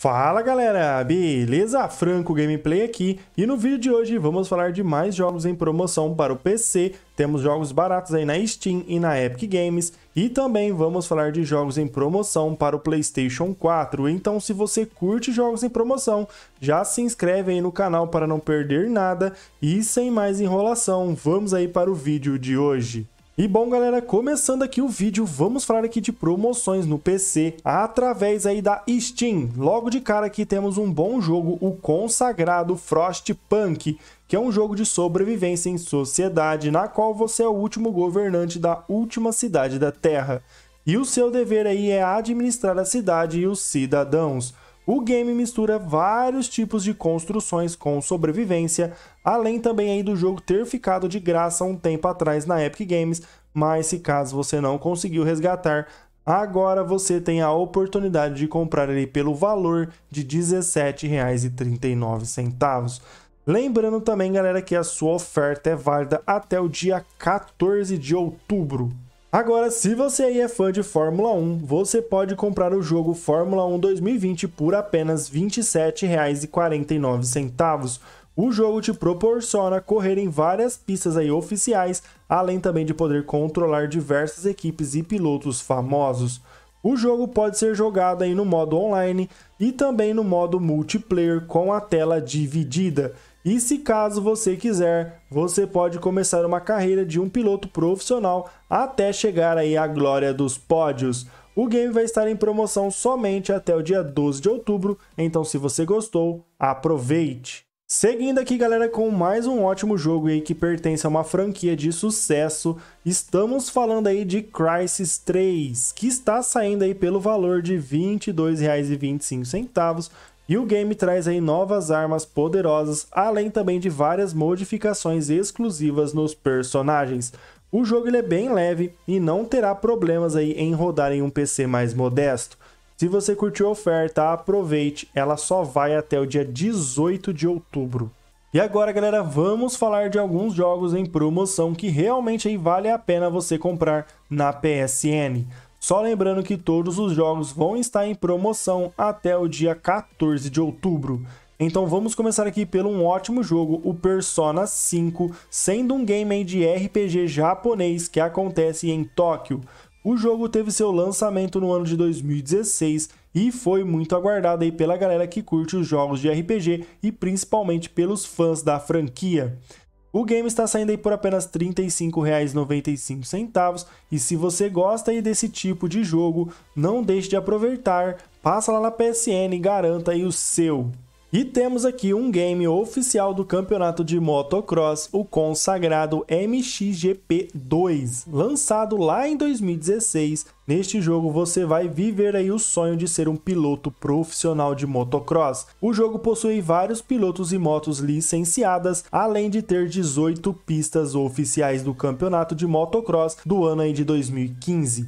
Fala galera, beleza? Franco Gameplay aqui e no vídeo de hoje vamos falar de mais jogos em promoção para o PC, temos jogos baratos aí na Steam e na Epic Games e também vamos falar de jogos em promoção para o Playstation 4, então se você curte jogos em promoção, já se inscreve aí no canal para não perder nada e sem mais enrolação, vamos aí para o vídeo de hoje. E bom, galera, começando aqui o vídeo, vamos falar aqui de promoções no PC através aí da Steam. Logo de cara aqui temos um bom jogo, o consagrado Frostpunk, que é um jogo de sobrevivência em sociedade, na qual você é o último governante da última cidade da Terra. E o seu dever aí é administrar a cidade e os cidadãos. O game mistura vários tipos de construções com sobrevivência, além também aí do jogo ter ficado de graça um tempo atrás na Epic Games, mas se caso você não conseguiu resgatar, agora você tem a oportunidade de comprar ele pelo valor de R$ 17,39. Lembrando também, galera, que a sua oferta é válida até o dia 14 de outubro. Agora, se você aí é fã de Fórmula 1, você pode comprar o jogo Fórmula 1 2020 por apenas R$ 27,49. O jogo te proporciona correr em várias pistas aí oficiais, além também de poder controlar diversas equipes e pilotos famosos. O jogo pode ser jogado aí no modo online e também no modo multiplayer com a tela dividida. E se caso você quiser, você pode começar uma carreira de um piloto profissional até chegar aí à glória dos pódios. O game vai estar em promoção somente até o dia 12 de outubro, então se você gostou, aproveite! Seguindo aqui, galera, com mais um ótimo jogo aí que pertence a uma franquia de sucesso. Estamos falando aí de Crysis 3, que está saindo aí pelo valor de R$ 22,25. E o game traz aí novas armas poderosas, além também de várias modificações exclusivas nos personagens. O jogo ele é bem leve e não terá problemas aí em rodar em um PC mais modesto. Se você curtiu a oferta, aproveite, ela só vai até o dia 18 de outubro. E agora, galera, vamos falar de alguns jogos em promoção que realmente vale a pena você comprar na PSN. Só lembrando que todos os jogos vão estar em promoção até o dia 14 de outubro. Então vamos começar aqui pelo um ótimo jogo, o Persona 5, sendo um game de RPG japonês que acontece em Tóquio o jogo teve seu lançamento no ano de 2016 e foi muito aguardado aí pela galera que curte os jogos de RPG e principalmente pelos fãs da franquia. O game está saindo aí por apenas R$ 35,95 e se você gosta aí desse tipo de jogo, não deixe de aproveitar, passa lá na PSN e garanta aí o seu. E temos aqui um game oficial do campeonato de motocross, o consagrado MXGP2, lançado lá em 2016. Neste jogo você vai viver aí o sonho de ser um piloto profissional de motocross. O jogo possui vários pilotos e motos licenciadas, além de ter 18 pistas oficiais do campeonato de motocross do ano aí de 2015.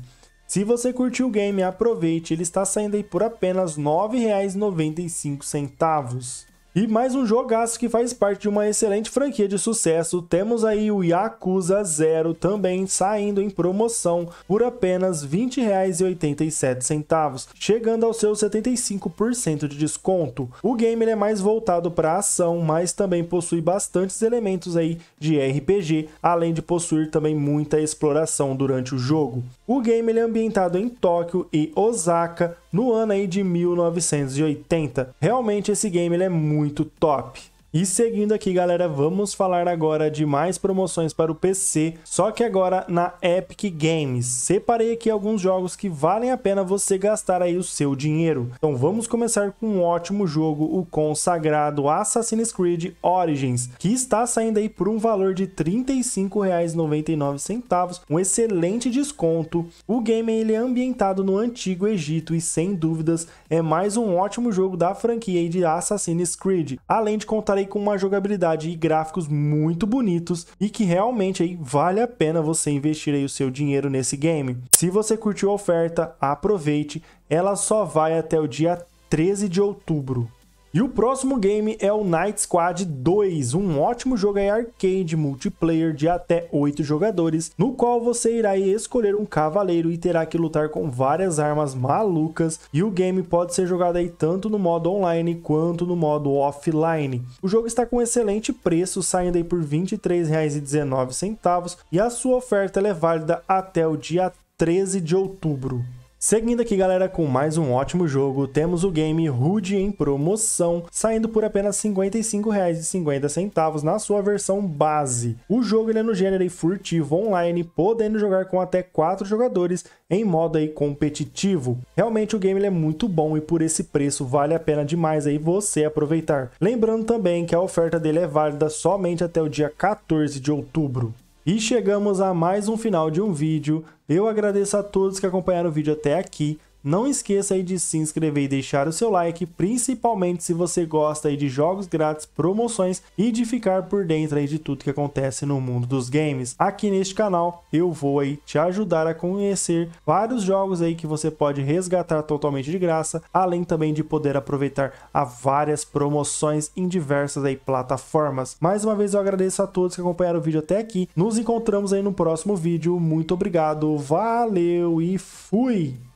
Se você curtiu o game, aproveite, ele está saindo aí por apenas R$ 9,95. E mais um jogaço que faz parte de uma excelente franquia de sucesso, temos aí o Yakuza Zero também saindo em promoção por apenas R$ 20,87, chegando aos seus 75% de desconto. O game é mais voltado para ação, mas também possui bastantes elementos aí de RPG, além de possuir também muita exploração durante o jogo. O game é ambientado em Tóquio e Osaka, no ano aí de 1980. Realmente esse game ele é muito top. E seguindo aqui, galera, vamos falar agora de mais promoções para o PC, só que agora na Epic Games. Separei aqui alguns jogos que valem a pena você gastar aí o seu dinheiro. Então vamos começar com um ótimo jogo, o consagrado Assassin's Creed Origins, que está saindo aí por um valor de R$ 35,99, um excelente desconto. O game ele é ambientado no antigo Egito e sem dúvidas é mais um ótimo jogo da franquia de Assassin's Creed, além de contar aí com uma jogabilidade e gráficos muito bonitos e que realmente aí vale a pena você investir aí o seu dinheiro nesse game. Se você curtiu a oferta, aproveite, ela só vai até o dia 13 de outubro. E o próximo game é o Night Squad 2, um ótimo jogo em arcade multiplayer de até 8 jogadores, no qual você irá escolher um cavaleiro e terá que lutar com várias armas malucas, e o game pode ser jogado aí tanto no modo online quanto no modo offline. O jogo está com excelente preço, saindo aí por R$ 23,19, e a sua oferta é válida até o dia 13 de outubro. Seguindo aqui, galera, com mais um ótimo jogo, temos o game Rude em promoção, saindo por apenas R$ 55,50 na sua versão base. O jogo ele é no gênero furtivo online, podendo jogar com até 4 jogadores em modo aí competitivo. Realmente o game é muito bom e por esse preço vale a pena demais aí você aproveitar. Lembrando também que a oferta dele é válida somente até o dia 14 de outubro. E chegamos a mais um final de um vídeo. Eu agradeço a todos que acompanharam o vídeo até aqui. Não esqueça aí de se inscrever e deixar o seu like, principalmente se você gosta aí de jogos grátis, promoções e de ficar por dentro aí de tudo que acontece no mundo dos games. Aqui neste canal eu vou aí te ajudar a conhecer vários jogos aí que você pode resgatar totalmente de graça, além também de poder aproveitar a várias promoções em diversas aí plataformas. Mais uma vez eu agradeço a todos que acompanharam o vídeo até aqui. Nos encontramos aí no próximo vídeo. Muito obrigado, valeu e fui!